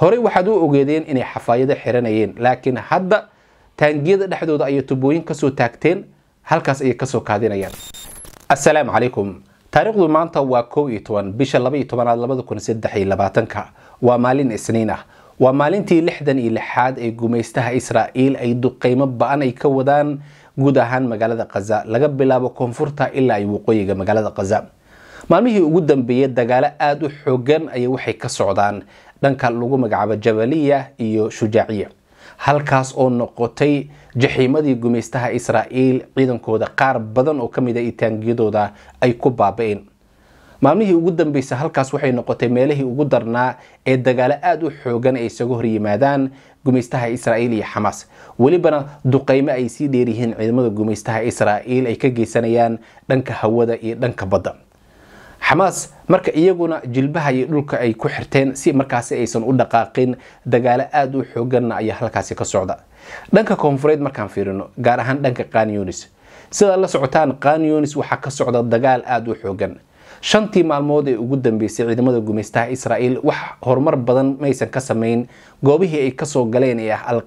horey waxaad u ogeedeen inay xafaayado xiranayeen laakiin hadda taangiyada dhexdooda ayay tubooyin kasoo taagteen halkaas ayay kasoo kaadinayaan assalaamu calaykum taariikhdu maanta waa kow iyo toban bisha labaiyo tobanaad labada kun saddex iyo labaatanka waa maalin isniin ah waa maalintii lixdan iyo lixaad ee gumaystaha israa'iil ay duqeymo ba-an ay ka wadaan guud ahaan magaalada khaza laga bilaabo koonfurta ilaa ay waqooyiga magaalada khaza maalmihii ugu dambeeyey dagaalo aada u xoogan ayay waxay ka socdaan dhanka lagu magacaabo jabaliya iyo shujaaciya halkaas oo noqotay jaxiimadii gumaystaha israa'iil ciidankooda qaar badan oo ka mid a ah iyo taangiyadooda ay ku baabaeen maalmihii ugu dambeysa halkaas waxay noqotay meelihii ugu darnaa ee dagaalo aada u xoogan ay isaga hor yimaadaan gumaystaha israa'iil iyo xamaas welibana duqeymo ay sii dheeryihiin ciidamada gumaystaha israa'iil ay ka geysanayaan dhanka hawada iyo dhanka badda xamaas marka iyaguna jilbaha iyo dhulka ay ku xirteen si markaasi aysan u dhaqaaqin dagaalo aada u xooganna ayaa halkaasi ka socda dhanka koonfureed markaan fiirino gaar ahaan dhanka kanyonis sidaad la socotaan kanyonis waxaa ka socda dagaal aada u xooggan shantii maalmood ee ugu dambeysay ciidamada gumaystaha israa'iil wax horumar badan maysan ka samayn goobihii ay ka soo galeen ee ah al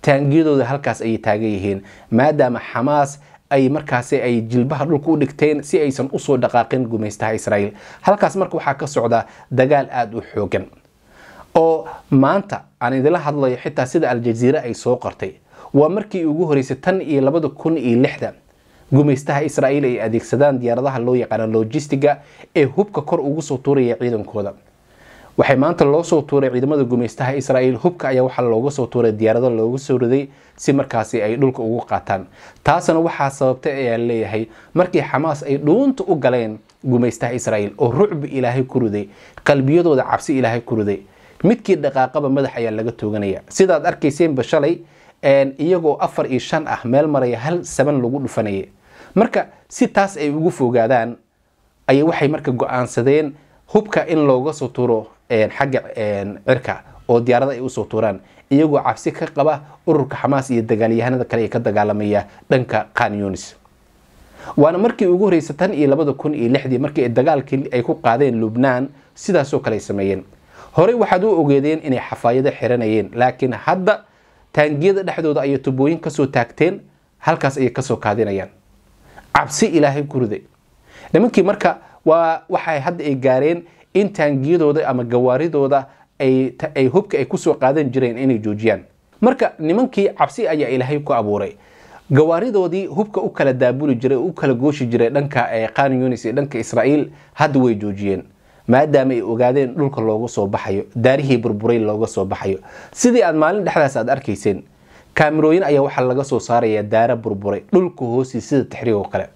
taangiyadooda halkaas ayay taagan yihiin maadaama xamaas ay markaasi ay jilbaha dhulka u dhigteen si aysan usoo dhaqaaqin gumaystaha israa'iil halkaas marka waxaa ka socda dagaal aada u xooggan oo maanta aan idila hadlayo xitaa sida aljaziira ay soo qortay waa markii ugu horeysay tan iyo labada kun iyo lixda gumaystaha israa'iil ay adeegsadaan diyaaradaha loo yaqaana lojistiga ee hubka kor ugu soo tuuraya ciidankooda waxay maanta loo soo tuuray ciidamada gumeystaha israa'iil hubka ayaa waxaa looga soo tuuray diyaarado looga soo riday si markaasi ay dhulka ugu qaataan taasna waxaa sababtay ayaa leeyahay markii xamaas ay dhuunta u galeen gumeystaha israa'iil oo rucbi ilaahay ku riday qalbiyadooda cabsi ilaahay ku riday midkii dhaqaaqaba madax ayaa laga tooganaya sidaad arkayseenba shalay iyagoo afar iyo shan ah meel maraya hal saban lagu dhufanaya marka si taas ay ugu fogaadaan ayay waxay marka go hubka in looga soo tuuro xagga cirka oo diyaarada ay usoo tuuraan iyagoo cabsi ka qaba ururka xamaas iyo dagaalyahanada kale ee ka dagaalamaya dhanka kanyunis waana markii ugu horeysa tan iyo labada kun iyo lixdii markii dagaalkii ay ku qaadeen lubnaan sidaasoo kale ay sameeyeen horey waxaad u ogeedeen inay xafaayado xiranayeen laakiin hadda taangiyada dhexdooda ayay tubooyin kasoo taagteen halkaas ayay kasoo kaadinayaan cabsi ilaahay ku riday nimankii marka waa waxay hadda ay gaareen in taangiyadooda ama gawaaridooda ay hubka ay kusoo qaadan jireen inay joojiyaan marka nimankii cabsi ayaa ilaahay ku abuuray gawaaridoodii hubka u kala daabuli jiray u kala gooshi jiray dhanka eh, qaan yunis iyo dhanka israa'iil hadda way joojiyeen maadaama ay ogaadeen dhulka looga soo baxayo daarihii burburay looga soo baxayo sidii aad maalin dhexdaas aad arkayseen kaamirooyin ayaa waxaa laga soo saaraya daara burburay dhulka hoosii sida tixriig oo kale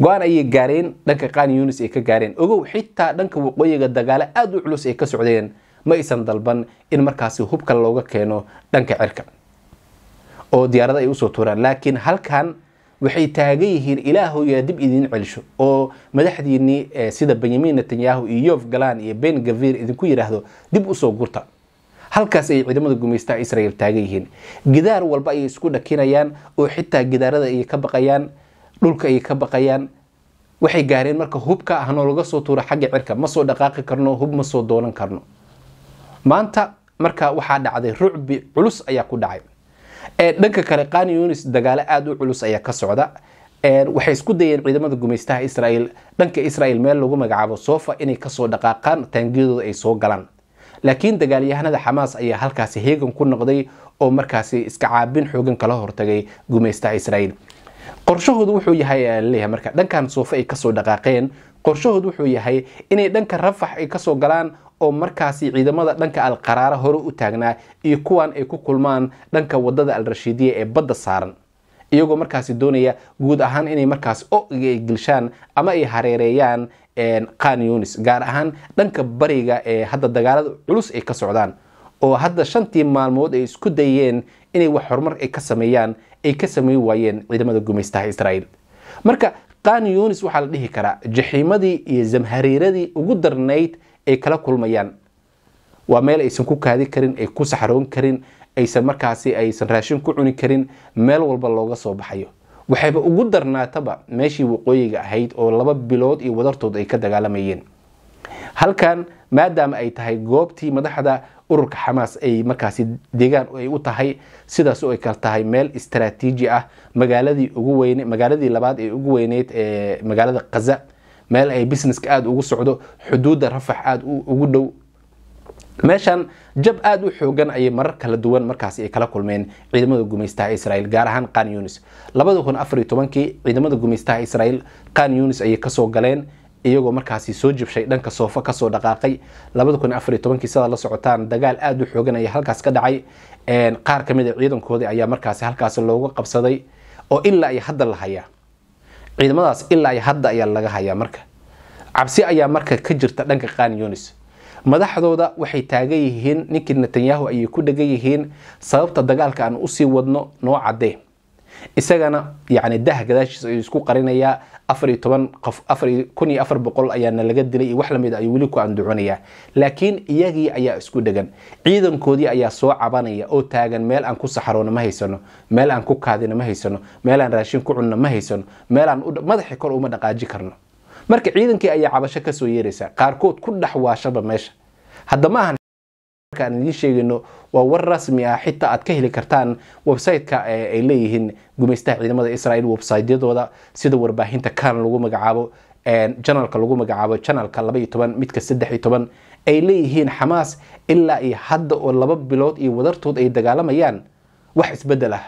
go-aan ayay gaareen dhanka qaani yunis ay ka gaareen ogow xitaa dhanka waqooyiga dagaalo aad u culus ay ka socdeen ma aysan dalban in markaasi hubka looga keeno dhanka cirka oo diyaarada ay usoo tuuraan laakiin halkan waxay taagan yihiin ilaahoyaa dib idin celisho oo madaxdiinii eh, sida benyamin netanyahu iyo yof galan iyo ben gavir idinku yidhaahdo dib usoo gurta halkaas ayay ciidamada gumaystaha israel taagan yihiin gidaar walba ayay isku dhakinayaan oo xitaa gidaarada ayay ka baqayaan dhulka ay ka baqayaan waxay gaareen marka hubka ah noolaga soo tuura xagga cirka ma soo dhaqaaqi karno hub ma soo doonan karno maanta marka waxaa dhacday rucbi culus ayaa ku dhacay dhanka kale qani yunis dagaalo aada u culus ayaa ka socda waxay isku dayeen ciidamada gumaystaha israel dhanka israel meel lagu magacaabo sofa inay kasoo dhaqaaqaan taangiyadooda ay soo galaan laakiin dagaalyahanada xamaas ayaa halkaasi heegan ku noqday oo markaasi iska caabin xoogan kala hortagay gumaystaha israel qorshahoodu wuxuu yahay eh, leeyahay marka dhankan suufe ay kasoo dhaqaaqeen qorshahoodu wuxuu yahay inay dhanka rafax ay kasoo galaan oo markaasi ciidamada dhanka alqaraara hore u taagnaa iyo kuwan ay ku kulmaan dhanka wadada alrashiidiya ee badda saaran iyagoo markaasi doonaya guud ahaan inay markaas og ay gilshaan ama ay hareereeyaan qaan yunis gaar ahaan dhanka bariga ee hadda dagaalada culus ay ka socdaan oo hadda shantii maalmood ay isku dayeen inay wax horumar ay ka sameeyaan ay ka sameyn waayeen ciidamada gumaystaha israa'iil marka qani yunis waxaa la dhihi karaa jaxiimadii iyo zamhariiradii ugu darnayd ay kala kulmayaan waa meel aysan ku kaadi karin ay ku saxroon karin aysan markaasi aysan raashin ku cuni karin meel walba looga soo baxayo waxayba ugu darnaataba meeshii waqooyiga ahayd oo laba bilood iyo wadartood ay ka dagaalamayeen halkan maadaama ay tahay goobtii madaxda ururka xamaas ay markaasi deegaan ay u tahay sidaas ay kal tahay meel istraatiiji ah magaaladii ugu weyne magaaladii labaad ee ugu weyneyd ee magaalada kaza meel ay businesska aada ugu socdo xuduudda rafax aada ugu dhow meeshan jab aada u xoogan ayay marar kala duwan markaasi ay kala kulmeen ciidamada gumaystaha israel gaar ahaan kan yunis labada kun afariyo tobankii ciidamada gumaystaha israel kan yunis ayay kasoo galeen iyagoo markaasi soo jibshay dhanka soofa kasoo dhaqaaqay sidaa la socotaan dagaal aada u xooganaya halkaas ka dhacay qaar ka mida ah ciidankoodii ayaa markaasi halkaas looga qabsaday oo ilaa ay hadda la hayaa ciidamadaas ilaa ay hadda ayaa laga hayaa marka cabsi ayaa marka ka jirta dhanka qaanyunis madaxdooda waxay taagan yihiin ninkii netanyahu ayay ku dhegan yihiin sababta dagaalka aan usii wadno noo caddee isagana yani daha gadaashiis ayuu isku qarinayaa afar iyo toban qof kun iyo afar boqol ayaana laga dilay iyo wax lamid ah ayuu weli ku anduconayaa laakiin iyagii ayaa isku dhegan ciidankoodii ayaa soo cabanaya oo taagan meel aan ku saxaroona ma haysano meel aan ku kaadina ma haysano meel aan raashin ku cunno ma haysano meel aan madaxi kor uma dhaqaaji karno marka ciidankii ayaa cabasho kasoo yeeraysaa qaarkood ku dhax waashaba meesha haddamaahan warka aan idiin sheegayno waa war rasmi ah xitaa aad ka heli kartaan websiteka ay leeyihiin gumaystaha ciidamada israel websytyadooda sida warbaahinta kan lagu magacaabo janalka lagu magacaabo janalka laba iyo toban midka saddex iyo toban ay leeyihiin xamaas ilaa iyo hadda oo laba bilood iyo wadartood ay dagaalamayaan wax isbedel ah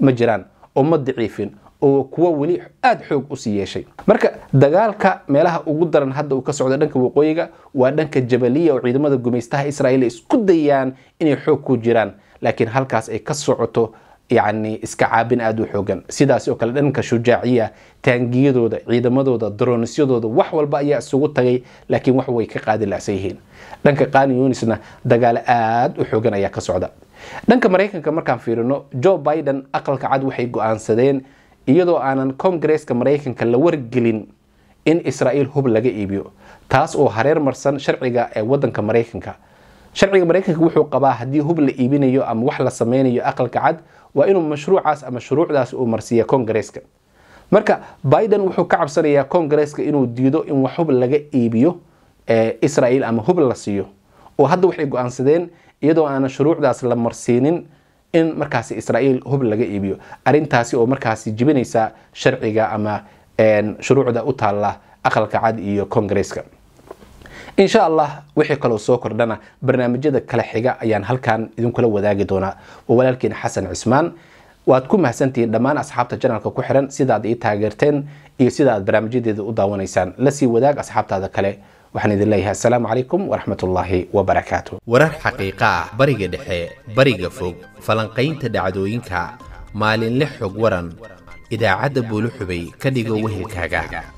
ma jiraan oo ma daciifin oo kuwa weli aada xoog usii yeeshay marka dagaalka meelaha ugu daran hadda uu ka socdo dhanka waqooyiga waa dhanka jabaliya oo ciidamada gumaystaha israa'iil isku dayaan inay xoog ku jiraan laakiin halkaas ay ka socoto yacni iska caabin aada u xoogan sidaas oo kale dhanka shujaaciya taangiyadooda ciidamadooda daronisyadooda wax walba ayaa isugu tagay laakiin wax way ka qaadilacsan yihiin dhanka qaaniyunisna dagaalo aada u xoogan ayaa ka socda dhanka maraykanka markaan fiirino joe biden aqalka cad waxay go iyadoo aanan kongareska maraykanka la wargelin in israa'iil hub laga iibiyo taas oo hareer marsan sharciga ee wadanka maraykanka sharciga maraykanka wuxuu qabaa haddii hub la iibinayo ama wax la sameynayo aqalka cad waa inuu mashruucaas ama shuruucdaas uu marsiiya kongareska marka biden wuxuu ka cabsanayaa kongareska inuu diido in wax hub laga iibiyo israa'iil ama hub la siiyo oo hadda waxay go'aansadeen iyadoo aanan shuruucdaas la marsiinin in markaasi israa'iil hub laga iibiyo arintaasi oo markaasi jibinaysa sharciga ama shuruucda u taalla aqalka cad iyo kongareska insha allah wixii kaloo soo kordhana barnaamijyada kala xiga ayaan halkan idinkula wadaagi doonaa oo walaalkiina xasan cismaan waad ku mahadsantihiin dhammaan asxaabta janalka ku xiran sidaad ii taageerteen iyo sidaaad barnaamijyadeeda u daawanaysaan lasii wadaag asxaabtaada kale waxaan idin leeyahay asalaamu calaykum waraxmatullaahi wabarakaatu warar xaqiiqa ah bariga dhexe bariga fog falanqaynta dhacdooyinka maalinle xog waran idaacadda buulo xubay ka dhigo wehelkaaga